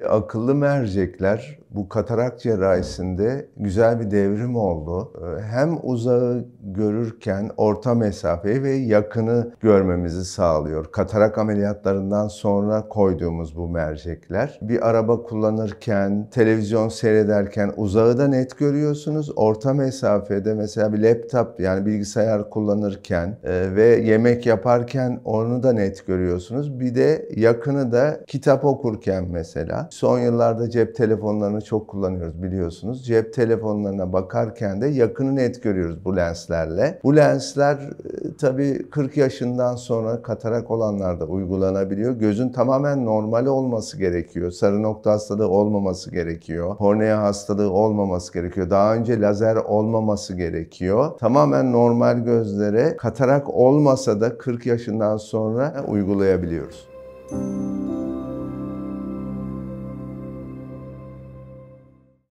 E, akıllı mercekler bu katarak cerrahisinde güzel bir devrim oldu. E, hem uzağı görürken orta mesafeyi ve yakını görmemizi sağlıyor. Katarak ameliyatlarından sonra koyduğumuz bu mercekler. Bir araba kullanırken, televizyon seyrederken uzağı da net görüyorsunuz. Orta mesafede mesela bir laptop yani bilgisayar kullanırken e, ve yemek yaparken onu da net görüyorsunuz. Bir de yakını da kitap okurken mesela Son yıllarda cep telefonlarını çok kullanıyoruz biliyorsunuz. Cep telefonlarına bakarken de yakını net görüyoruz bu lenslerle. Bu lensler e, tabii 40 yaşından sonra katarak olanlarda uygulanabiliyor. Gözün tamamen normal olması gerekiyor. Sarı nokta hastalığı olmaması gerekiyor. Kornea hastalığı olmaması gerekiyor. Daha önce lazer olmaması gerekiyor. Tamamen normal gözlere katarak olmasa da 40 yaşından sonra uygulayabiliyoruz. Müzik